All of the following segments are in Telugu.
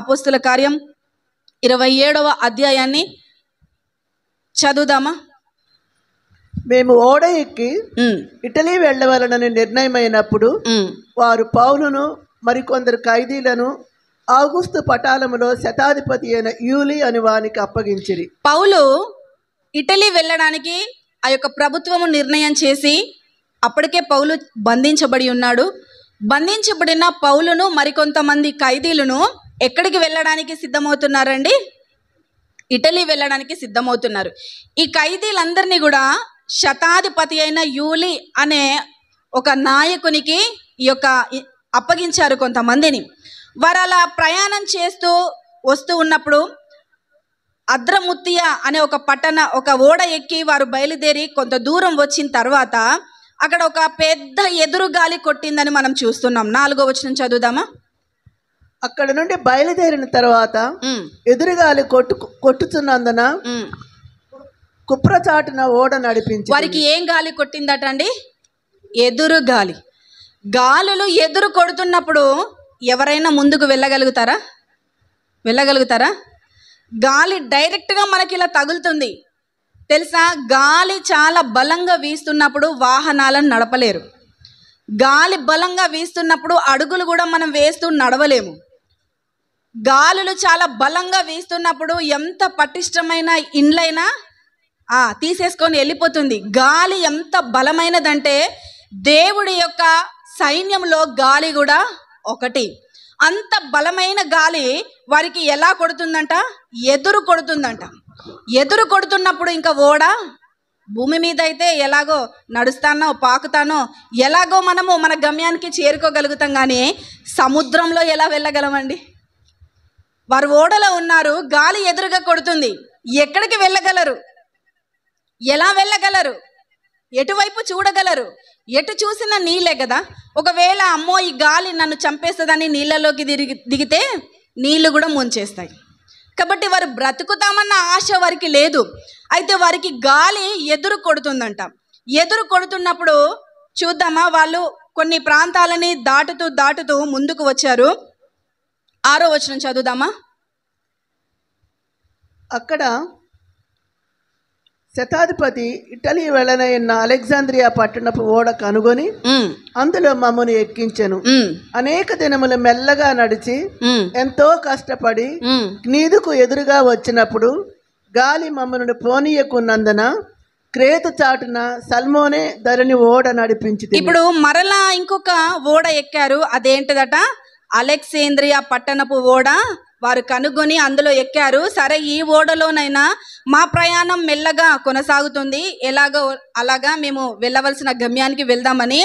అపోస్తుల కార్యం ఇరవై ఏడవ అధ్యాయాన్ని చదువుదామా మేము ఓడ ఎక్కి ఇటలీ వెళ్ళవలనని నిర్ణయమైనప్పుడు వారు పౌలును మరికొందరు ఖైదీలను ఆగుస్తు పటాలములో శతాధిపతి అయిన యూలి అని వానికి అప్పగించిరి పౌలు ఇటలీ వెళ్ళడానికి ఆ యొక్క ప్రభుత్వము నిర్ణయం చేసి అప్పటికే పౌలు బంధించబడి ఉన్నాడు బంధించబడిన పౌలును మరికొంతమంది ఖైదీలను ఎక్కడికి వెళ్ళడానికి సిద్ధమవుతున్నారండి ఇటలీ వెళ్ళడానికి సిద్ధమవుతున్నారు ఈ ఖైదీలందరినీ కూడా శతాధిపతి అయిన యూలి అనే ఒక నాయకునికి ఈ యొక్క అప్పగించారు కొంతమందిని వారు అలా ప్రయాణం చేస్తూ వస్తూ ఉన్నప్పుడు అద్రముత్తియా అనే ఒక పట్టణ ఒక ఓడ ఎక్కి వారు బయలుదేరి కొంత దూరం వచ్చిన తర్వాత అక్కడ ఒక పెద్ద ఎదురుగాలి కొట్టిందని మనం చూస్తున్నాం నాలుగో వచనం చదువుదామా అక్కడ నుండి బయలుదేరిన తర్వాత ఎదురుగాలి కొట్టు కొట్టుతున్నందున కుప్రచాటున ఓడ నడిపించి వారికి ఏం గాలి కొట్టిందట అండి ఎదురు గాలి గాలులు ఎదురు కొడుతున్నప్పుడు ఎవరైనా ముందుకు వెళ్ళగలుగుతారా వెళ్ళగలుగుతారా గాలి డైరెక్ట్గా మనకి ఇలా తగులుతుంది తెలుసా గాలి చాలా బలంగా వీస్తున్నప్పుడు వాహనాలను నడపలేరు గాలి బలంగా వీస్తున్నప్పుడు అడుగులు కూడా మనం వేస్తూ నడవలేము గాలులు చాలా బలంగా వీస్తున్నప్పుడు ఎంత పటిష్టమైన ఇండ్లైనా తీసేసుకొని వెళ్ళిపోతుంది గాలి ఎంత బలమైనదంటే దేవుడి యొక్క సైన్యంలో గాలి కూడా ఒకటి అంత బలమైన గాలి వారికి ఎలా కొడుతుందంట ఎదురు కొడుతుందంట ఎదురు కొడుతున్నప్పుడు ఇంకా ఓడ భూమి మీద అయితే ఎలాగో నడుస్తానో పాకుతానో ఎలాగో మనము మన గమ్యానికి చేరుకోగలుగుతాం కానీ సముద్రంలో ఎలా వెళ్ళగలమండి వారు ఓడలో ఉన్నారు గాలి ఎదురుగా కొడుతుంది ఎక్కడికి వెళ్ళగలరు ఎలా వెళ్ళగలరు ఎటువైపు చూడగలరు ఎటు చూసిన నీళ్ళే కదా ఒకవేళ అమ్మో ఈ గాలి నన్ను చంపేస్తుందని నీళ్ళలోకి దిగి దిగితే నీళ్ళు కూడా ముంచేస్తాయి కాబట్టి వారు బ్రతుకుతామన్న ఆశ వారికి లేదు అయితే వారికి గాలి ఎదురు కొడుతుందంట ఎదురు కొడుతున్నప్పుడు చూద్దామా వాళ్ళు కొన్ని ప్రాంతాలని దాటుతూ దాటుతూ ముందుకు వచ్చారు ఆరో వచనం చదువుదామా అక్కడ శతాధిపతి ఇటలీ వెళ్ళనయున్న అలెగ్జాంద్రియా పట్టణపు ఓడ కనుగొని అందులో మమ్మను ఎక్కించెను అనేక దినములు మెల్లగా నడిచి ఎంతో కష్టపడి నీదుకు ఎదురుగా వచ్చినప్పుడు గాలి మమ్మను పోనీయకున్నందున క్రేత చాటున సల్మోనే ధరని ఓడ నడిపించి ఇప్పుడు మరలా ఇంకొక ఓడ ఎక్కారు అదేంటిదట అలెక్సేంద్రియా పట్టణపు ఓడ వారు కనుగొని అందులో ఎక్కారు సరే ఈ ఓడలోనైనా మా ప్రయాణం మెల్లగా కొనసాగుతుంది ఎలాగో అలాగా మేము వెళ్ళవలసిన గమ్యానికి వెళ్దామని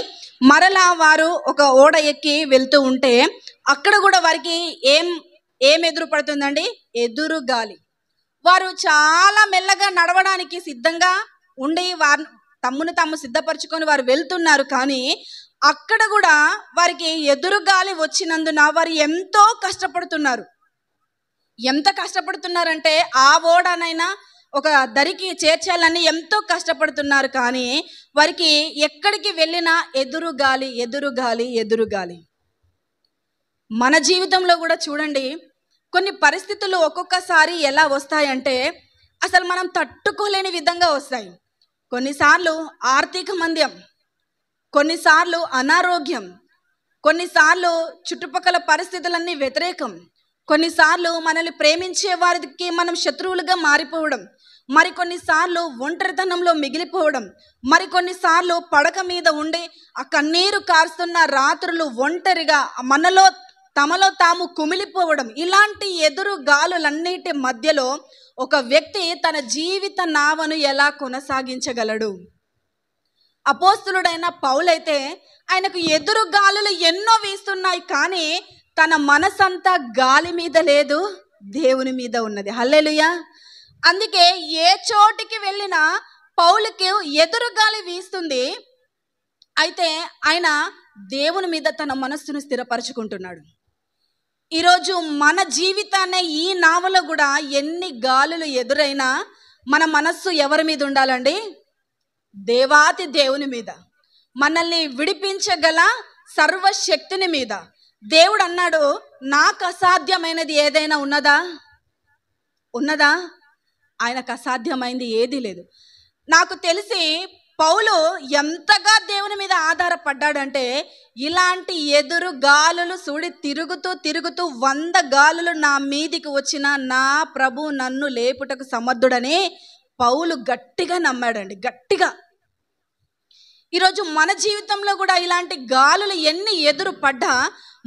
మరలా వారు ఒక ఓడ ఎక్కి వెళ్తూ ఉంటే అక్కడ కూడా వారికి ఏం ఏం ఎదురు పడుతుందండి ఎదురు గాలి వారు చాలా మెల్లగా నడవడానికి సిద్ధంగా ఉండి వారు తమ్మును తాము సిద్ధపరచుకొని వారు వెళ్తున్నారు కానీ అక్కడ కూడా వారికి ఎదురు గాలి వచ్చినందున వారు ఎంతో కష్టపడుతున్నారు ఎంత కష్టపడుతున్నారంటే ఆ ఓడనైనా ఒక దరికి చేర్చాలని ఎంతో కష్టపడుతున్నారు కానీ వారికి ఎక్కడికి వెళ్ళినా ఎదురు గాలి ఎదురు గాలి ఎదురు గాలి మన జీవితంలో కూడా చూడండి కొన్ని పరిస్థితులు ఒక్కొక్కసారి ఎలా వస్తాయంటే అసలు మనం తట్టుకోలేని విధంగా వస్తాయి కొన్నిసార్లు ఆర్థిక మంద్యం కొన్నిసార్లు అనారోగ్యం కొన్నిసార్లు చుట్టుపక్కల పరిస్థితులన్నీ వ్యతిరేకం కొన్నిసార్లు మనల్ని ప్రేమించే వారికి మనం శత్రువులుగా మారిపోవడం మరికొన్నిసార్లు ఒంటరితనంలో మిగిలిపోవడం మరికొన్నిసార్లు పడక మీద ఉండి ఆ కన్నీరు కారుస్తున్న రాత్రులు ఒంటరిగా మనలో తమలో తాము కుమిలిపోవడం ఇలాంటి ఎదురు గాలులన్నిటి మధ్యలో ఒక వ్యక్తి తన జీవిత నావను ఎలా కొనసాగించగలడు అపోస్తులుడైన పౌలైతే ఆయనకు ఎదురు గాలులు ఎన్నో వీస్తున్నాయి కానీ తన మనసంతా గాలి మీద లేదు దేవుని మీద ఉన్నది హల్లెలుయా అందుకే ఏ చోటికి వెళ్ళినా పౌలుకి ఎదురు గాలి వీస్తుంది అయితే ఆయన దేవుని మీద తన మనస్సును స్థిరపరచుకుంటున్నాడు ఈరోజు మన జీవితాన్ని ఈ నావలో కూడా ఎన్ని గాలులు ఎదురైనా మన మనస్సు ఎవరి మీద ఉండాలండి దేవాతి దేవుని మీద మనల్ని విడిపించగల సర్వశక్తిని మీద దేవుడు అన్నాడు నాకు అసాధ్యమైనది ఏదైనా ఉన్నదా ఉన్నదా ఆయనకు అసాధ్యమైంది ఏదీ లేదు నాకు తెలిసి పౌలు ఎంతగా దేవుని మీద ఆధారపడ్డాడంటే ఇలాంటి ఎదురు గాలులు సూడి తిరుగుతూ తిరుగుతూ వంద గాలులు నా మీదికి వచ్చిన నా ప్రభు నన్ను లేపుటకు సమర్థుడని పౌలు గట్టిగా నమ్మాడండి గట్టిగా ఈరోజు మన జీవితంలో కూడా ఇలాంటి గాలులు ఎన్ని ఎదురు పడ్డా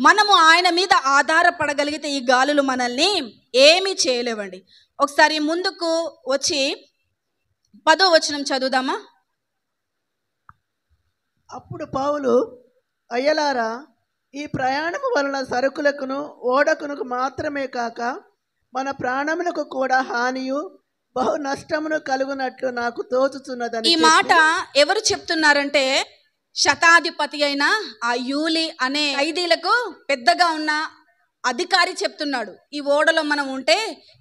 మనము ఆయన మీద ఆధారపడగలిగితే ఈ గాలులు మనల్ని ఏమీ చేయలేవండి ఒకసారి ముందుకు వచ్చి పదో వచనం చదువుదామా అప్పుడు పావులు అయ్యలారా ఈ ప్రయాణము వలన సరుకులకును ఓడకును మాత్రమే కాక మన ప్రాణములకు కూడా హానియు బహు నష్టమును కలుగునట్లు నాకు తోచుతున్నదని ఈ మాట ఎవరు చెప్తున్నారంటే శతాధిపతి అయిన ఆ యూలి అనే ఖైదీలకు పెద్దగా ఉన్న అధికారి చెప్తున్నాడు ఈ ఓడలో మనం ఉంటే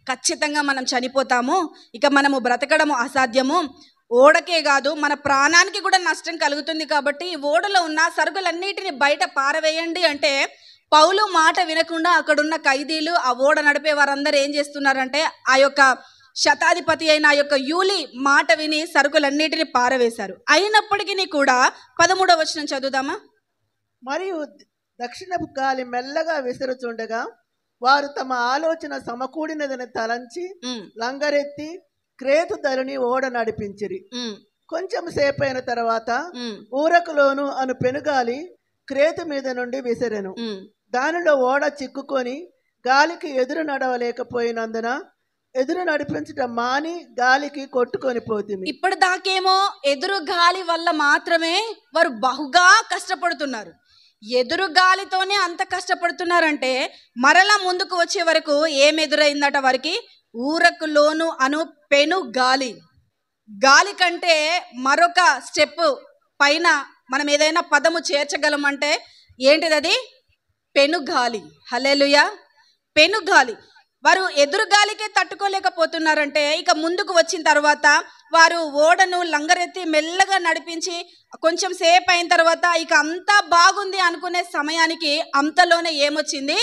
ఖచ్చితంగా మనం చనిపోతాము ఇక మనము బ్రతకడము అసాధ్యము ఓడకే కాదు మన ప్రాణానికి కూడా నష్టం కలుగుతుంది కాబట్టి ఈ ఓడలో ఉన్న సరుకులన్నిటిని బయట పారవేయండి అంటే పౌలు మాట వినకుండా అక్కడున్న ఖైదీలు ఆ ఓడ నడిపే వారందరూ ఏం చేస్తున్నారంటే ఆ యొక్క శతాధిపతి అయిన యొక్క యూలి మాట విని సరుకులన్నిటిని పారవేశారు అయినప్పటికీ కూడా పదమూడవ వచనం చదువుదామా మరియు దక్షిణపు గాలి మెల్లగా విసురుచుండగా వారు తమ ఆలోచన సమకూడినదని తలంచి లంగరెత్తి క్రేతు ధరని ఓడ నడిపించిరి కొంచెం సేపు అయిన తర్వాత ఊరకులోను అను పెనుగాలి క్రేతు మీద నుండి విసిరెను దానిలో ఓడ చిక్కుకొని గాలికి ఎదురు నడవలేకపోయినందున ఎదురు నడిపించట మాని గాలికి కొట్టుకొని పోతుంది ఇప్పటిదాకేమో ఎదురు గాలి వల్ల మాత్రమే వారు బహుగా కష్టపడుతున్నారు ఎదురు గాలితోనే అంత కష్టపడుతున్నారంటే మరలా ముందుకు వచ్చే వరకు ఏం ఎదురైందట వారికి ఊరకు లోను అను పెను గాలి గాలి కంటే మరొక స్టెప్ పైన మనం ఏదైనా పదము చేర్చగలమంటే ఏంటిది అది పెనుగాలి హలేలుయా గాలి వారు ఎదురుగాలికే తట్టుకోలేకపోతున్నారంటే ఇక ముందుకు వచ్చిన తర్వాత వారు ఓడను లంగరెత్తి మెల్లగా నడిపించి కొంచెం సేపు అయిన తర్వాత ఇక అంతా బాగుంది అనుకునే సమయానికి అంతలోనే ఏమొచ్చింది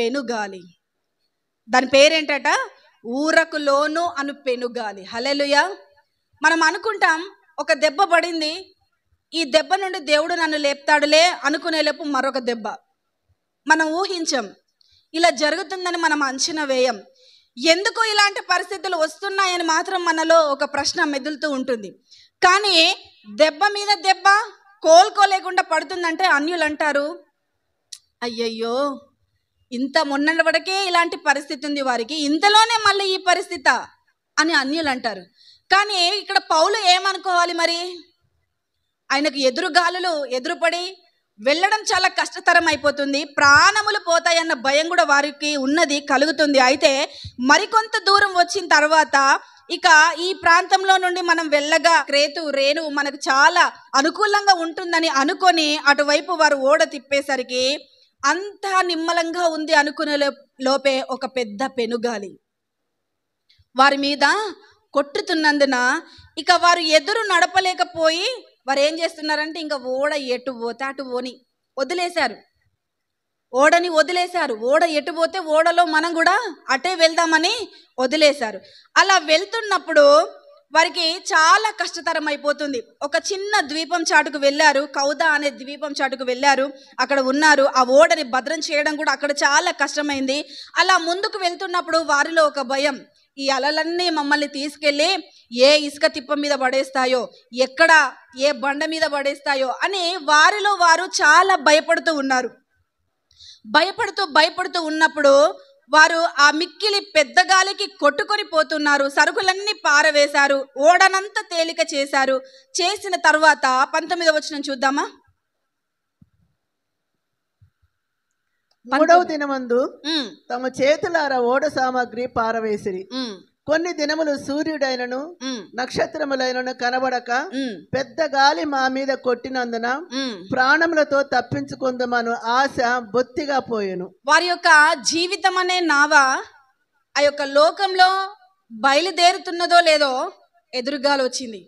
పెనుగాలి దాని పేరేంటట ఊరకు లోను అను పెనుగాలి హలెలుయ మనం అనుకుంటాం ఒక దెబ్బ పడింది ఈ దెబ్బ నుండి దేవుడు నన్ను లేపుతాడులే అనుకునేలోపు మరొక దెబ్బ మనం ఊహించం ఇలా జరుగుతుందని మనం అంచనా వేయం ఎందుకు ఇలాంటి పరిస్థితులు వస్తున్నాయని మాత్రం మనలో ఒక ప్రశ్న మెదులుతూ ఉంటుంది కానీ దెబ్బ మీద దెబ్బ కోలుకోలేకుండా పడుతుందంటే అన్యులు అంటారు అయ్యయ్యో ఇంత మొన్నటివరకే ఇలాంటి పరిస్థితి ఉంది వారికి ఇంతలోనే మళ్ళీ ఈ పరిస్థిత అని అన్యులు అంటారు కానీ ఇక్కడ పౌలు ఏమనుకోవాలి మరి ఆయనకు ఎదురుగాలులు ఎదురుపడి వెళ్ళడం చాలా కష్టతరం అయిపోతుంది ప్రాణములు పోతాయన్న భయం కూడా వారికి ఉన్నది కలుగుతుంది అయితే మరికొంత దూరం వచ్చిన తర్వాత ఇక ఈ ప్రాంతంలో నుండి మనం వెళ్ళగా క్రేతు రేణు మనకు చాలా అనుకూలంగా ఉంటుందని అనుకొని అటువైపు వారు ఓడ తిప్పేసరికి అంత నిమ్మలంగా ఉంది అనుకునే లోపే ఒక పెద్ద పెనుగాలి వారి మీద కొట్టుతున్నందున ఇక వారు ఎదురు నడపలేకపోయి వారు ఏం చేస్తున్నారంటే ఇంకా ఓడ ఎటు పోతే అటు పోని వదిలేశారు ఓడని వదిలేశారు ఓడ ఎటు పోతే ఓడలో మనం కూడా అటే వెళ్దామని వదిలేశారు అలా వెళ్తున్నప్పుడు వారికి చాలా కష్టతరం అయిపోతుంది ఒక చిన్న ద్వీపం చాటుకు వెళ్ళారు కౌదా అనే ద్వీపం చాటుకు వెళ్ళారు అక్కడ ఉన్నారు ఆ ఓడని భద్రం చేయడం కూడా అక్కడ చాలా కష్టమైంది అలా ముందుకు వెళ్తున్నప్పుడు వారిలో ఒక భయం ఈ అలలన్నీ మమ్మల్ని తీసుకెళ్ళి ఏ ఇసుక తిప్ప మీద పడేస్తాయో ఎక్కడ ఏ బండ మీద పడేస్తాయో అని వారిలో వారు చాలా భయపడుతూ ఉన్నారు భయపడుతూ భయపడుతూ ఉన్నప్పుడు వారు ఆ మిక్కిలి పెద్ద గాలికి కొట్టుకొని పోతున్నారు సరుకులన్నీ పారవేశారు ఓడనంత తేలిక చేశారు చేసిన తర్వాత పంతొమ్మిదవ వచ్చిన చూద్దామా మూడవ దినమందు తమ చేతులార ఓడ సామాగ్రి పారవేసిరి కొన్ని దినములు సూర్యుడైనను నక్షత్రములైనను కనబడక పెద్ద గాలి మా మీద కొట్టినందున ప్రాణములతో తప్పించుకుందామను ఆశ బొత్తిగా పోయాను వారి యొక్క జీవితం అనే నావ ఆ యొక్క లోకంలో బయలుదేరుతున్నదో లేదో ఎదురుగాలి వచ్చింది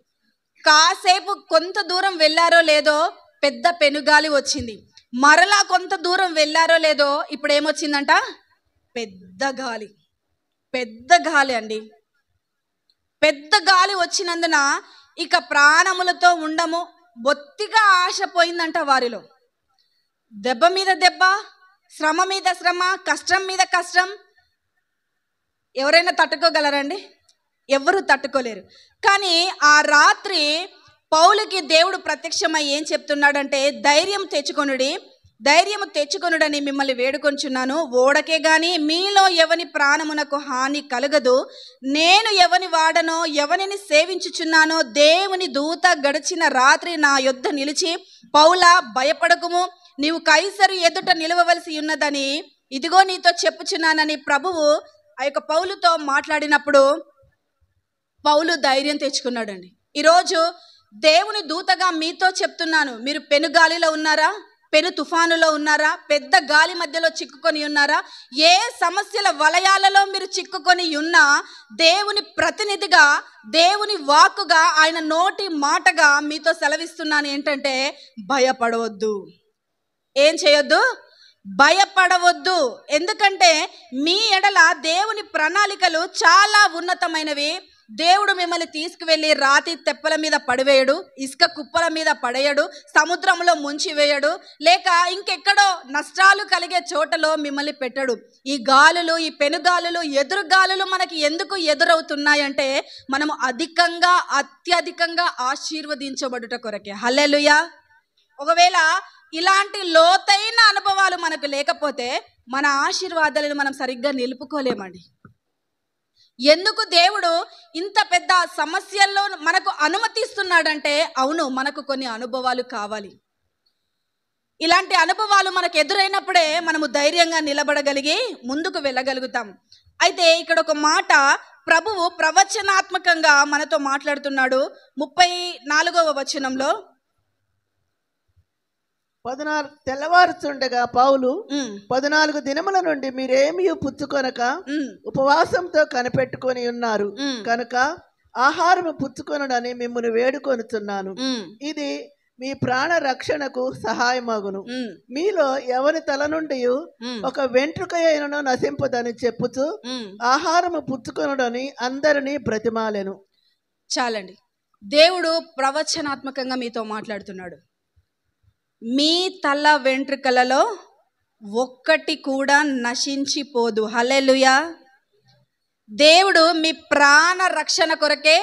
కాసేపు కొంత దూరం వెళ్ళారో లేదో పెద్ద పెనుగాలి వచ్చింది మరలా కొంత దూరం వెళ్ళారో లేదో ఇప్పుడు ఏమొచ్చిందంట పెద్ద గాలి పెద్ద గాలి అండి పెద్ద గాలి వచ్చినందున ఇక ప్రాణములతో ఉండము బొత్తిగా ఆశ పోయిందంట వారిలో దెబ్బ మీద దెబ్బ శ్రమ మీద శ్రమ కష్టం మీద కష్టం ఎవరైనా తట్టుకోగలరండి ఎవరు తట్టుకోలేరు కానీ ఆ రాత్రి పౌలకి దేవుడు ప్రత్యక్షమై ఏం చెప్తున్నాడంటే ధైర్యం తెచ్చుకొనుడి ధైర్యం తెచ్చుకొనుడని మిమ్మల్ని వేడుకొంచున్నాను ఓడకే గాని మీలో ఎవని ప్రాణమునకు హాని కలగదు నేను ఎవని వాడనో ఎవనిని సేవించుచున్నానో దేవుని దూత గడిచిన రాత్రి నా యుద్ధ నిలిచి పౌల భయపడకుము నీవు కైసరు ఎదుట నిలవవలసి ఉన్నదని ఇదిగో నీతో చెప్పుచున్నానని ప్రభువు ఆ యొక్క పౌలుతో మాట్లాడినప్పుడు పౌలు ధైర్యం తెచ్చుకున్నాడండి ఈరోజు దేవుని దూతగా మీతో చెప్తున్నాను మీరు పెను గాలిలో ఉన్నారా పెను తుఫానులో ఉన్నారా పెద్ద గాలి మధ్యలో చిక్కుకొని ఉన్నారా ఏ సమస్యల వలయాలలో మీరు చిక్కుకొని ఉన్నా దేవుని ప్రతినిధిగా దేవుని వాక్కుగా ఆయన నోటి మాటగా మీతో సెలవిస్తున్నాను ఏంటంటే భయపడవద్దు ఏం చేయొద్దు భయపడవద్దు ఎందుకంటే మీ ఎడల దేవుని ప్రణాళికలు చాలా ఉన్నతమైనవి దేవుడు మిమ్మల్ని తీసుకువెళ్ళి రాతి తెప్పల మీద పడివేయడు ఇసుక కుప్పల మీద పడేయడు సముద్రంలో ముంచివేయడు లేక ఇంకెక్కడో నష్టాలు కలిగే చోటలో మిమ్మల్ని పెట్టడు ఈ గాలులు ఈ పెనుగాలులు ఎదురు గాలులు మనకి ఎందుకు ఎదురవుతున్నాయంటే మనము అధికంగా అత్యధికంగా ఆశీర్వదించబడుట కొరకే హల్లెలుయా ఒకవేళ ఇలాంటి లోతైన అనుభవాలు మనకు లేకపోతే మన ఆశీర్వాదాలను మనం సరిగ్గా నిలుపుకోలేమండి ఎందుకు దేవుడు ఇంత పెద్ద సమస్యల్లో మనకు అనుమతిస్తున్నాడంటే అవును మనకు కొన్ని అనుభవాలు కావాలి ఇలాంటి అనుభవాలు మనకు ఎదురైనప్పుడే మనము ధైర్యంగా నిలబడగలిగి ముందుకు వెళ్ళగలుగుతాం అయితే ఇక్కడ ఒక మాట ప్రభువు ప్రవచనాత్మకంగా మనతో మాట్లాడుతున్నాడు ముప్పై నాలుగవ వచనంలో పద్నాలుగు తెల్లవారుచుండగా పావులు పద్నాలుగు దినముల నుండి మీరేమి పుచ్చుకొనక ఉపవాసంతో కనిపెట్టుకొని ఉన్నారు కనుక ఆహారము పుచ్చుకొనడని మిమ్మల్ని వేడుకొనుచున్నాను ఇది మీ ప్రాణ రక్షణకు సహాయమగును మీలో ఎవరి తల నుండి ఒక వెంట్రుక అయినను నశింపదని చెప్పుతూ ఆహారము పుచ్చుకొనడని అందరినీ బ్రతిమాలెను చాలండి దేవుడు ప్రవచనాత్మకంగా మీతో మాట్లాడుతున్నాడు మీ తల వెంట్రుకలలో ఒక్కటి కూడా నశించిపోదు హలెలుయా దేవుడు మీ ప్రాణ రక్షణ కొరకే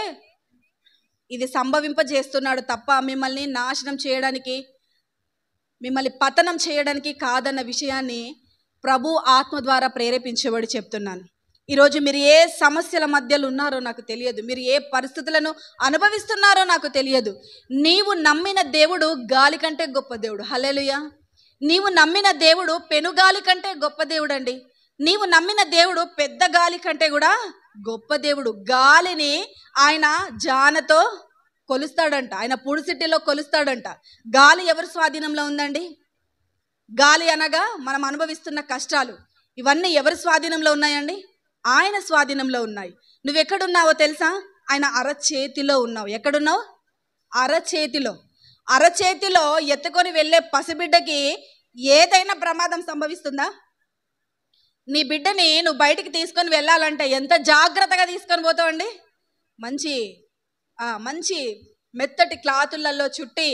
ఇది సంభవింపజేస్తున్నాడు తప్ప మిమ్మల్ని నాశనం చేయడానికి మిమ్మల్ని పతనం చేయడానికి కాదన్న విషయాన్ని ప్రభు ఆత్మ ద్వారా ప్రేరేపించేవాడు చెప్తున్నాను ఈరోజు మీరు ఏ సమస్యల మధ్యలో ఉన్నారో నాకు తెలియదు మీరు ఏ పరిస్థితులను అనుభవిస్తున్నారో నాకు తెలియదు నీవు నమ్మిన దేవుడు గాలి కంటే గొప్ప దేవుడు హలేలుయా నీవు నమ్మిన దేవుడు పెనుగాలి కంటే గొప్ప దేవుడు అండి నీవు నమ్మిన దేవుడు పెద్ద గాలి కంటే కూడా గొప్ప దేవుడు గాలిని ఆయన జానతో కొలుస్తాడంట ఆయన పుడిసిటిలో కొలుస్తాడంట గాలి ఎవరి స్వాధీనంలో ఉందండి గాలి అనగా మనం అనుభవిస్తున్న కష్టాలు ఇవన్నీ ఎవరి స్వాధీనంలో ఉన్నాయండి ఆయన స్వాధీనంలో ఉన్నాయి నువ్వెక్కడున్నావో తెలుసా ఆయన అరచేతిలో ఉన్నావు ఎక్కడున్నావు అరచేతిలో అరచేతిలో ఎత్తుకొని వెళ్ళే పసిబిడ్డకి ఏదైనా ప్రమాదం సంభవిస్తుందా నీ బిడ్డని నువ్వు బయటికి తీసుకొని వెళ్ళాలంటే ఎంత జాగ్రత్తగా తీసుకొని పోతావండి మంచి మంచి మెత్తటి క్లాతులలో చుట్టి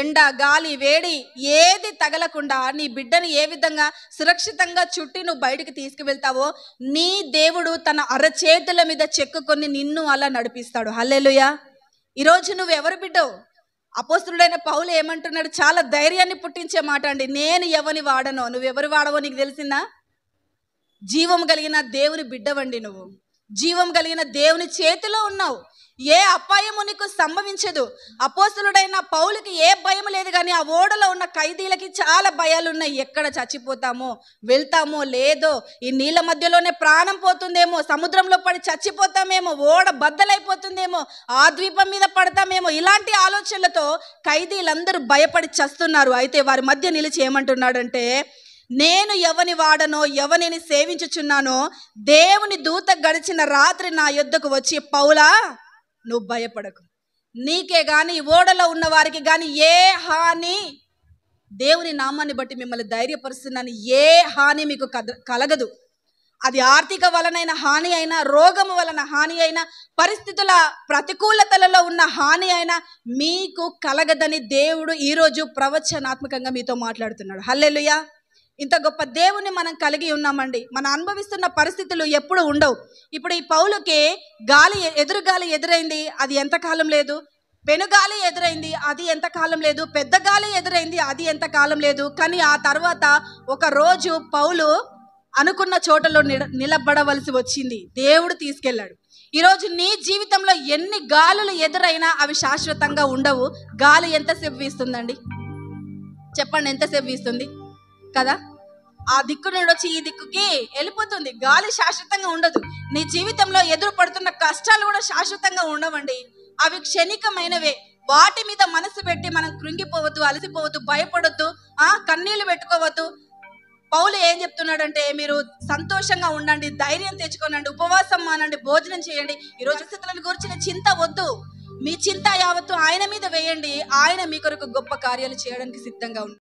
ఎండ గాలి వేడి ఏది తగలకుండా నీ బిడ్డను ఏ విధంగా సురక్షితంగా చుట్టి నువ్వు బయటికి తీసుకువెళ్తావో నీ దేవుడు తన అరచేతుల మీద చెక్కుకొని నిన్ను అలా నడిపిస్తాడు హల్లెలుయా ఈరోజు నువ్వు ఎవరు బిడ్డవు అపోస్తుడైన పౌలు ఏమంటున్నాడు చాలా ధైర్యాన్ని పుట్టించే మాట అండి నేను ఎవరిని వాడనో నువ్వెవరు వాడవో నీకు తెలిసిందా జీవం కలిగిన దేవుని బిడ్డవండి నువ్వు జీవం కలిగిన దేవుని చేతిలో ఉన్నావు ఏ అపాయము నీకు సంభవించదు అపోసులుడైన పౌలకి ఏ భయం లేదు కానీ ఆ ఓడలో ఉన్న ఖైదీలకి చాలా భయాలు ఉన్నాయి ఎక్కడ చచ్చిపోతామో వెళ్తామో లేదో ఈ నీళ్ళ మధ్యలోనే ప్రాణం పోతుందేమో సముద్రంలో పడి చచ్చిపోతామేమో ఓడ బద్దలైపోతుందేమో ఆ ద్వీపం మీద పడతామేమో ఇలాంటి ఆలోచనలతో ఖైదీలందరూ భయపడి చస్తున్నారు అయితే వారి మధ్య నిలిచి ఏమంటున్నాడంటే నేను ఎవని వాడనో ఎవనిని సేవించుచున్నానో దేవుని దూత గడిచిన రాత్రి నా యుద్ధకు వచ్చి పౌలా నువ్వు భయపడకు నీకే కానీ ఓడలో ఉన్న వారికి కానీ ఏ హాని దేవుని నామాన్ని బట్టి మిమ్మల్ని ధైర్యపరుస్తున్నాను ఏ హాని మీకు కలగదు అది ఆర్థిక వలనైన హాని అయినా రోగము వలన హాని అయినా పరిస్థితుల ప్రతికూలతలలో ఉన్న హాని అయినా మీకు కలగదని దేవుడు ఈరోజు ప్రవచనాత్మకంగా మీతో మాట్లాడుతున్నాడు హల్లెలుయా ఇంత గొప్ప దేవుని మనం కలిగి ఉన్నామండి మనం అనుభవిస్తున్న పరిస్థితులు ఎప్పుడు ఉండవు ఇప్పుడు ఈ పౌలకి గాలి ఎదురుగాలి ఎదురైంది అది ఎంతకాలం లేదు పెనుగాలి ఎదురైంది అది ఎంత కాలం లేదు పెద్ద గాలి ఎదురైంది అది ఎంత కాలం లేదు కానీ ఆ తర్వాత ఒక రోజు పౌలు అనుకున్న చోటలో నిలబడవలసి వచ్చింది దేవుడు తీసుకెళ్ళాడు ఈరోజు నీ జీవితంలో ఎన్ని గాలులు ఎదురైనా అవి శాశ్వతంగా ఉండవు గాలి ఎంతసేపు వీస్తుందండి చెప్పండి ఎంతసేపు వీస్తుంది కదా ఆ దిక్కు నుండి వచ్చి ఈ దిక్కుకి వెళ్ళిపోతుంది గాలి శాశ్వతంగా ఉండదు నీ జీవితంలో ఎదురు పడుతున్న కష్టాలు కూడా శాశ్వతంగా ఉండవండి అవి క్షణికమైనవే వాటి మీద మనసు పెట్టి మనం కృంగిపోవద్దు అలసిపోవద్దు భయపడొద్దు ఆ కన్నీళ్లు పెట్టుకోవద్దు పౌలు ఏం చెప్తున్నాడంటే మీరు సంతోషంగా ఉండండి ధైర్యం తెచ్చుకోనండి ఉపవాసం మానండి భోజనం చేయండి ఈ రోజు స్థితులను గురించిన చింత వద్దు మీ చింత యావత్తు ఆయన మీద వేయండి ఆయన మీ కొరకు గొప్ప కార్యాలు చేయడానికి సిద్ధంగా ఉంది